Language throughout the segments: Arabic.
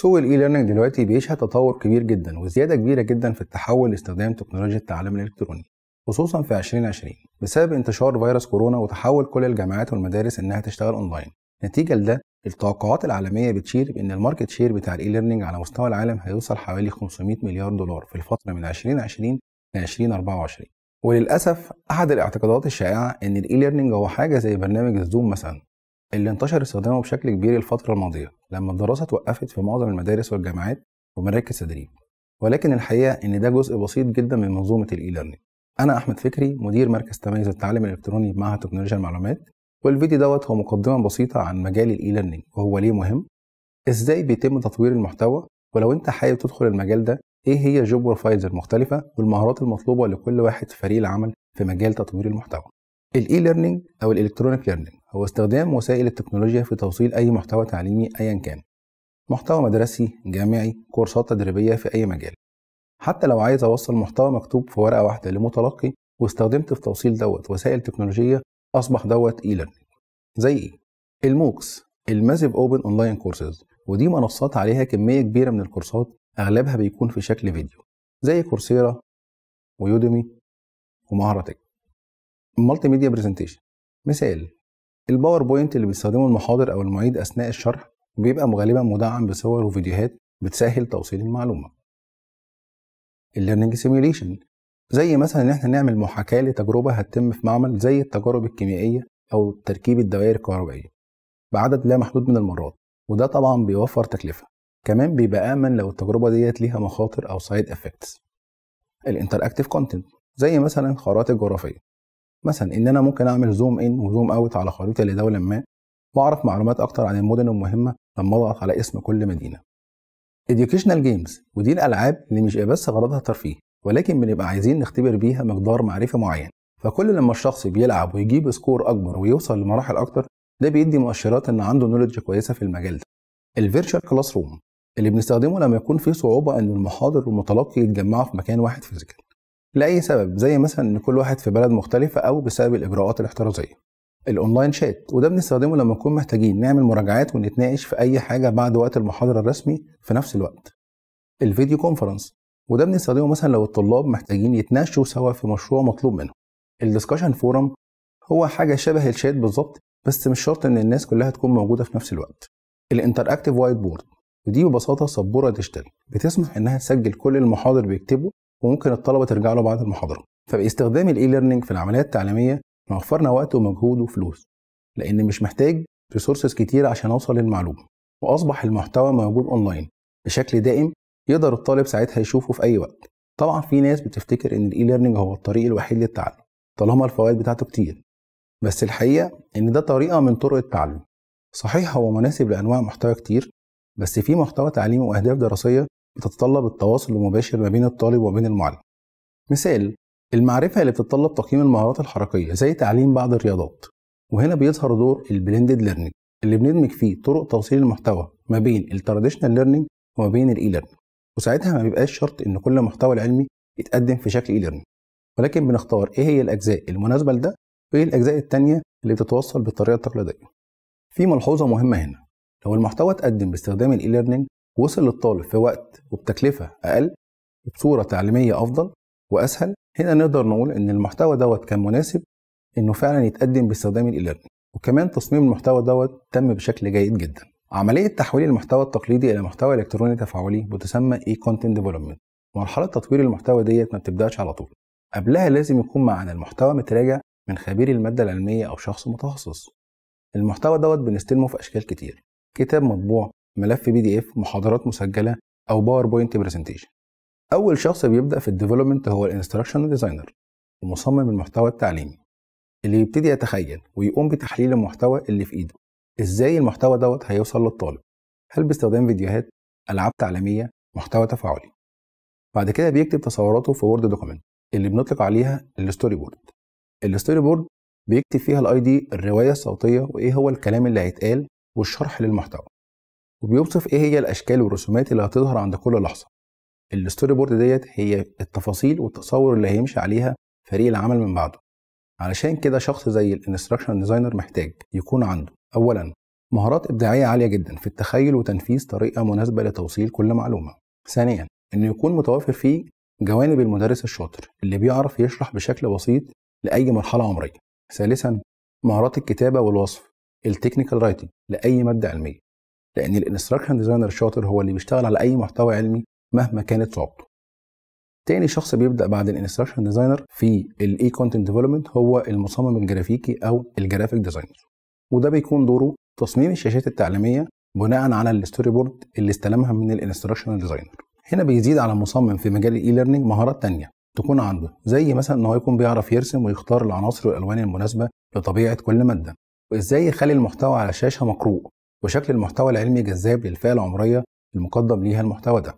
سوق الاي ليرنينج دلوقتي بيشهد تطور كبير جدا وزياده كبيره جدا في التحول لاستخدام تكنولوجيا التعلم الالكتروني خصوصا في 2020 بسبب انتشار فيروس كورونا وتحول كل الجامعات والمدارس انها تشتغل اونلاين نتيجه لده التوقعات العالميه بتشير بان الماركت شير بتاع الاي ليرنينج على مستوى العالم هيوصل حوالي 500 مليار دولار في الفتره من 2020 ل 2024 وللاسف احد الاعتقادات الشائعه ان الاي ليرنينج هو حاجه زي برنامج الزوم مثلا اللي انتشر استخدامه بشكل كبير الفترة الماضية لما الدراسة اتوقفت في معظم المدارس والجامعات ومراكز تدريب ولكن الحقيقة إن ده جزء بسيط جدا من منظومة الإي ليرنينج أنا أحمد فكري مدير مركز تميز التعليم الإلكتروني بمعهد تكنولوجيا المعلومات والفيديو دوت هو مقدمة بسيطة عن مجال الإي ليرنينج وهو ليه مهم إزاي بيتم تطوير المحتوى ولو أنت حابب تدخل المجال ده إيه هي الجوب وفايلز المختلفة والمهارات المطلوبة لكل واحد في فريق العمل في مجال تطوير المحتوى الإي ليرنينج أو الإلكترونيك ليرنينج هو استخدام وسائل التكنولوجيا في توصيل أي محتوى تعليمي أيا كان محتوى مدرسي جامعي كورسات تدريبية في أي مجال حتى لو عايز أوصل محتوى مكتوب في ورقة واحدة لمتلقي واستخدمت في توصيل دوت وسائل تكنولوجية أصبح دوت إي ليرنينج زي إيه؟ الموكس الماسيف أوبن أونلاين كورسز ودي منصات عليها كمية كبيرة من الكورسات أغلبها بيكون في شكل فيديو زي كورسيرا ويوديمي ومهارة تك مالتي ميديا برزنتيشن مثال الباوربوينت اللي بيستخدمه المحاضر او المعيد اثناء الشرح بيبقى غالبا مدعم بصور وفيديوهات بتسهل توصيل المعلومه الليرنينج سيميوليشن زي مثلا ان احنا نعمل محاكاه لتجربه هتتم في معمل زي التجارب الكيميائيه او تركيب الدوائر الكهربائيه بعدد لا محدود من المرات وده طبعا بيوفر تكلفه كمان بيبقى امن لو التجربه ديت ليها مخاطر او سايد افكتس الانتراكتيف كونتنت زي مثلا خرائط الجغرافيه مثلا ان انا ممكن اعمل زوم ان وزوم اوت على خريطه لدوله ما واعرف معلومات اكتر عن المدن المهمه لما اضغط على اسم كل مدينه educational جيمز ودي الالعاب اللي مش بس غرضها ترفيه ولكن بنبقى عايزين نختبر بيها مقدار معرفه معين فكل لما الشخص بيلعب ويجيب سكور اكبر ويوصل لمراحل اكتر ده بيدي مؤشرات ان عنده نولج كويسه في المجال ده الفيرتشوال كلاس روم اللي بنستخدمه لما يكون في صعوبه ان المحاضر والمتلقي يتجمعوا في مكان واحد فيزيكال لاي سبب زي مثلا ان كل واحد في بلد مختلفه او بسبب الاجراءات الاحترازيه الاونلاين شات وده بنستخدمه لما نكون محتاجين نعمل مراجعات ونتناقش في اي حاجه بعد وقت المحاضره الرسمي في نفس الوقت الفيديو كونفرنس وده بنستخدمه مثلا لو الطلاب محتاجين يتناقشوا سوا في مشروع مطلوب منهم الدسكشن فورم هو حاجه شبه الشات بالظبط بس مش شرط ان الناس كلها تكون موجوده في نفس الوقت الانتراكتيف وايت بورد ودي ببساطه سبوره ديجيتال بتسمح انها تسجل كل المحاضر بيكتبه وممكن الطلبه ترجع له بعد المحاضره فباستخدام الاي ليرنينج في العمليات التعليميه وفرنا وقت ومجهود وفلوس لان مش محتاج ريسورسز كتير عشان اوصل للمعلومه واصبح المحتوى موجود اونلاين بشكل دائم يقدر الطالب ساعتها يشوفه في اي وقت طبعا في ناس بتفتكر ان الاي ليرنينج هو الطريق الوحيد للتعلم طالما الفوائد بتاعته كتير بس الحقيقه ان ده طريقه من طرق التعلم صحيح هو مناسب لانواع محتوى كتير بس في محتوى تعليمي واهداف دراسيه بتتطلب التواصل المباشر ما بين الطالب وبين المعلم مثال المعرفة اللي بتتطلب تقييم المهارات الحركية زي تعليم بعض الرياضات وهنا بيظهر دور البلندد ليرنينج اللي بندمج فيه طرق توصيل المحتوى ما بين التراديشنال ليرنينج وما بين الاي ليرنينج وساعتها ما بيبقاش شرط ان كل محتوى العلمي يتقدم في شكل اي ليرنينج ولكن بنختار ايه هي الاجزاء المناسبه لده وايه الاجزاء الثانيه اللي بتتوصل بالطريقه التقليديه في ملحوظه مهمه هنا لو المحتوى اتقدم باستخدام الاي ليرنينج وصل للطالب في وقت وبتكلفه اقل وبصوره تعليميه افضل واسهل هنا نقدر نقول ان المحتوى دوت كان مناسب انه فعلا يتقدم باستخدام الايليرنينج وكمان تصميم المحتوى دوت تم بشكل جيد جدا عملية تحويل المحتوى التقليدي إلى محتوى إلكتروني تفاعلي بتسمى إي كونتنت ديفلوبمنت مرحلة تطوير المحتوى ديت ما بتبدأش على طول قبلها لازم يكون معنا المحتوى متراجع من خبير المادة العلمية أو شخص متخصص المحتوى دوت بنستلمه في أشكال كتير كتاب مطبوع ملف بي دي اف محاضرات مسجله او باوربوينت برزنتيشن اول شخص بيبدا في الديفلوبمنت هو الانستراكشن ديزاينر ومصمم المحتوى التعليمي اللي يبتدي يتخيل ويقوم بتحليل المحتوى اللي في ايده ازاي المحتوى دوت هيوصل للطالب هل باستخدام فيديوهات العاب تعليميه محتوى تفاعلي بعد كده بيكتب تصوراته في وورد دوكيمنت اللي بنطلق عليها الستوري بورد الستوري بورد بيكتب فيها الاي دي الروايه الصوتيه وايه هو الكلام اللي هيتقال والشرح للمحتوى وبيوصف ايه هي الاشكال والرسومات اللي هتظهر عند كل لحظه الستوري بورد ديت هي التفاصيل والتصور اللي هيمشي عليها فريق العمل من بعده علشان كده شخص زي الانستراكشن ديزاينر محتاج يكون عنده اولا مهارات ابداعيه عاليه جدا في التخيل وتنفيذ طريقه مناسبه لتوصيل كل معلومه ثانيا انه يكون متوافر فيه جوانب المدرس الشاطر اللي بيعرف يشرح بشكل بسيط لاي مرحله عمريه ثالثا مهارات الكتابه والوصف التكنيكال رايتنج لاي ماده علميه لان الانستراكشن ديزاينر الشاطر هو اللي بيشتغل على اي محتوى علمي مهما كانت صعوبته تاني شخص بيبدا بعد الانستراكشن ديزاينر في الاي كونتنت ديفلوبمنت هو المصمم الجرافيكي او الجرافيك ديزاينر وده بيكون دوره تصميم الشاشات التعليميه بناء على الستوري بورد اللي استلمها من الانستراكشن ديزاينر هنا بيزيد على المصمم في مجال الاي ليرنينج مهارات تانية تكون عنده زي مثلا ان هو يكون بيعرف يرسم ويختار العناصر والالوان المناسبه لطبيعه كل ماده وازاي يخلي المحتوى على الشاشه مقروء وشكل المحتوى العلمي جذاب للفئة العمرية المقدم ليها المحتوى ده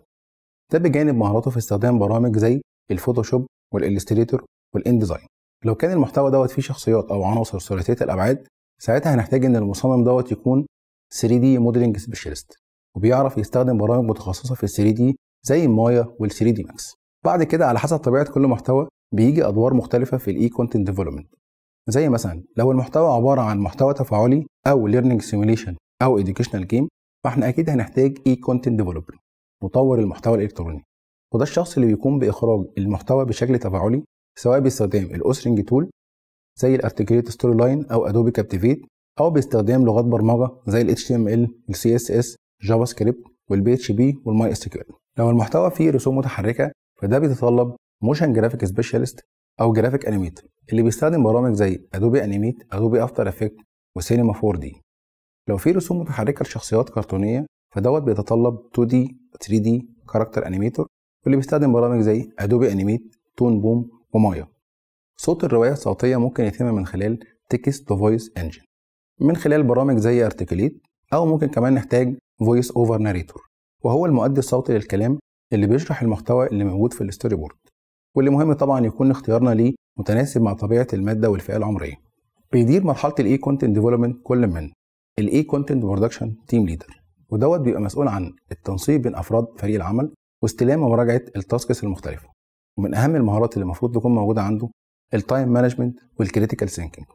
ده بجانب مهاراته في استخدام برامج زي الفوتوشوب والإلستريتور والإنديزاين لو كان المحتوى دوت فيه شخصيات أو عناصر ثلاثية الأبعاد ساعتها هنحتاج إن المصمم دوت يكون 3 دي موديلنج سبيشالست وبيعرف يستخدم برامج متخصصة في ال 3 دي زي مايا وال 3 دي ماكس بعد كده على حسب طبيعة كل محتوى بيجي أدوار مختلفة في الإي كونتنت ديفلوبمنت زي مثلا لو المحتوى عبارة عن محتوى تفاعلي أو ليرنينج سيموليشن او educational game فاحنا اكيد هنحتاج اي كونتنت ديفلوبر مطور المحتوى الالكتروني وده الشخص اللي بيقوم باخراج المحتوى بشكل تفاعلي سواء باستخدام الاوثرنج تول زي الارتكريت ستوري لاين او ادوبي كابتيفيت او باستخدام لغات برمجه زي ال HTML ال CSS جافا سكريبت والبي اتش بي والماي اس كيو لو المحتوى فيه رسوم متحركه فده بيتطلب موشن جرافيك سبيشالست او جرافيك انيميتر اللي بيستخدم برامج زي ادوبي انيميت ادوبي افتر افكت وسينما 4 دي لو في رسوم متحركه لشخصيات كرتونيه فدوت بيتطلب 2D 3D كاركتر انيميتور واللي بيستخدم برامج زي ادوبي انيميت تون بوم ومايا صوت الروايه الصوتيه ممكن يتم من خلال تكست تو فويس انجن من خلال برامج زي ارتكليت او ممكن كمان نحتاج فويس اوفر ناريتور وهو المؤدي الصوتي للكلام اللي بيشرح المحتوى اللي موجود في الستوري بورد واللي مهم طبعا يكون اختيارنا ليه متناسب مع طبيعه الماده والفئه العمريه بيدير مرحله الاي كونتنت ديفلوبمنت كل من الاي كونتنت برودكشن تيم ليدر ودوت بيبقى مسؤول عن التنسيق بين افراد فريق العمل واستلام ومراجعه التاسكس المختلفه ومن اهم المهارات اللي المفروض تكون موجوده عنده التايم مانجمنت والكريتيكال ثينكينج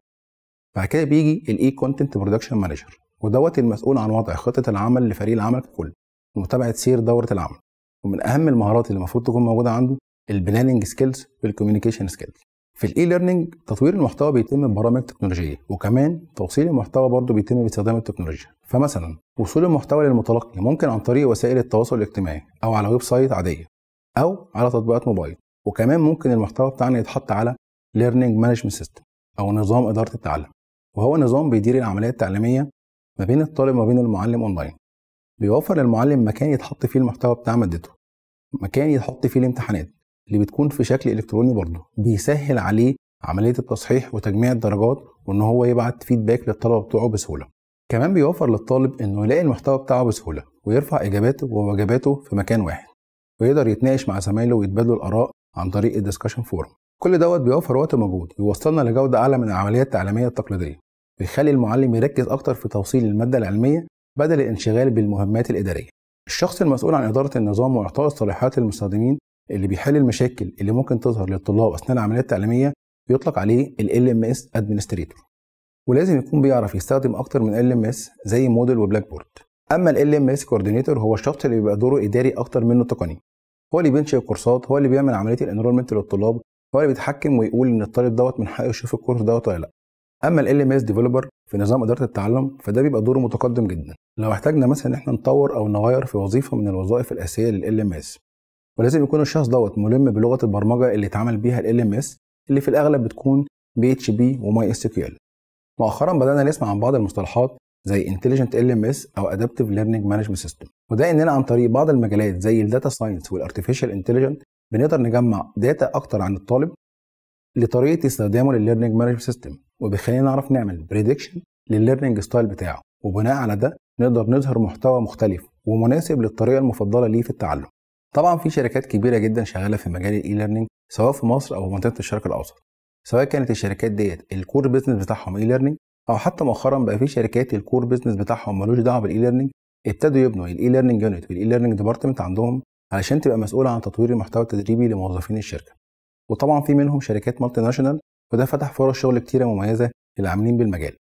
بعد كده بيجي الاي كونتنت برودكشن مانجر ودوت المسؤول عن وضع خطه العمل لفريق العمل ككل ومتابعه سير دوره العمل ومن اهم المهارات اللي المفروض تكون موجوده عنده البلاننج سكيلز والكوميونيكيشن سكيلز في الاي ليرنينج تطوير المحتوى بيتم ببرامج تكنولوجيه وكمان توصيل المحتوى برضه بيتم باستخدام التكنولوجيا فمثلا وصول المحتوى للمتلقي ممكن عن طريق وسائل التواصل الاجتماعي او على ويب سايت عاديه او على تطبيقات موبايل وكمان ممكن المحتوى بتاعنا يتحط على ليرنينج مانجمنت سيستم او نظام اداره التعلم وهو نظام بيدير العمليه التعليميه ما بين الطالب وما بين المعلم اونلاين بيوفر للمعلم مكان يتحط فيه المحتوى بتاع مادته مكان يتحط فيه الامتحانات اللي بتكون في شكل الكتروني برضه بيسهل عليه عمليه التصحيح وتجميع الدرجات وان هو يبعت فيدباك للطلبه بتوعه بسهوله كمان بيوفر للطالب انه يلاقي المحتوى بتاعه بسهوله ويرفع اجاباته وواجباته في مكان واحد ويقدر يتناقش مع زمايله ويتبادلوا الاراء عن طريق الدسكشن فورم كل دوت بيوفر وقت ومجهود ويوصلنا لجوده اعلى من العمليات التعليميه التقليديه بيخلي المعلم يركز اكتر في توصيل الماده العلميه بدل الانشغال بالمهمات الاداريه الشخص المسؤول عن اداره النظام واعطاء الصلاحيات للمستخدمين اللي بيحل المشاكل اللي ممكن تظهر للطلاب اثناء العمليه التعليميه بيطلق عليه ال ام اس ادمنستريتور ولازم يكون بيعرف يستخدم اكتر من ال ام اس زي موديل وبلاك بورد اما ال ام اس كوردينيتور هو الشخص اللي بيبقى دوره اداري اكتر منه تقني هو اللي بينشئ الكورسات هو اللي بيعمل عمليه الانرولمنت للطلاب هو اللي بيتحكم ويقول ان الطالب دوت من حقه يشوف الكورس دوت ولا لا اما ال ام اس ديفلوبر في نظام اداره التعلم فده بيبقى دوره متقدم جدا لو احتاجنا مثلا ان احنا نطور او نغير في وظيفه من الوظائف الاساسيه لل ام اس ولازم يكون الشخص دوت ملم بلغه البرمجه اللي اتعمل بيها ال ام اس اللي في الاغلب بتكون بي اتش بي وماي اس كيو ال مؤخرا بدانا نسمع عن بعض المصطلحات زي انتليجنت ال ام اس او ادابتيف ليرنينج مانجمنت سيستم وده اننا عن طريق بعض المجالات زي الداتا ساينس والارتفيشال انتليجنت بنقدر نجمع داتا اكتر عن الطالب لطريقه استخدامه للليرنينج مانجمنت سيستم وبيخلينا نعرف نعمل بريدكشن للليرنينج ستايل بتاعه وبناء على ده نقدر نظهر محتوى مختلف ومناسب للطريقه المفضله ليه في التعلم طبعا في شركات كبيره جدا شغاله في مجال الاي ليرنينج سواء في مصر او منطقه الشرق الاوسط سواء كانت الشركات ديت الكور بيزنس بتاعهم اي ليرنينج او حتى مؤخرا بقى في شركات الكور بيزنس بتاعهم ملوش دعوه بالاي ليرنينج ابتدوا يبنوا الاي ليرنينج يونت والاي ليرنينج ديبارتمنت عندهم علشان تبقى مسؤوله عن تطوير المحتوى التدريبي لموظفين الشركه وطبعا في منهم شركات مالتي ناشونال وده فتح فرص شغل كتيره مميزه للعاملين بالمجال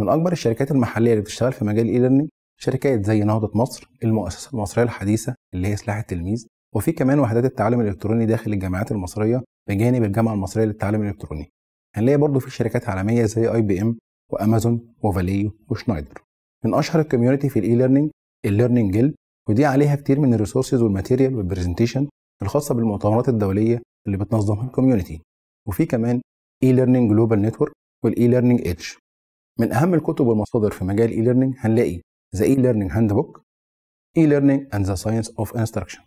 من اكبر الشركات المحليه اللي بتشتغل في مجال الاي ليرنينج شركات زي نهضة مصر المؤسسة المصرية الحديثة اللي هي سلاح التلميذ وفي كمان وحدات التعلم الإلكتروني داخل الجامعات المصرية بجانب الجامعة المصرية للتعلم الإلكتروني هنلاقي يعني برضه في شركات عالمية زي اي بي ام وامازون وفاليو وشنايدر من اشهر الكوميونتي في الاي ليرنينج الليرنينج جيل ودي عليها كتير من الريسورسز والماتيريال والبرزنتيشن الخاصه بالمؤتمرات الدوليه اللي بتنظمها الكوميونتي وفي كمان اي ليرنينج جلوبال نتورك والاي ليرنينج ايدج من اهم الكتب والمصادر في مجال الاي ليرنينج هنلاقي the e-learning handbook, e-learning and the science of instruction.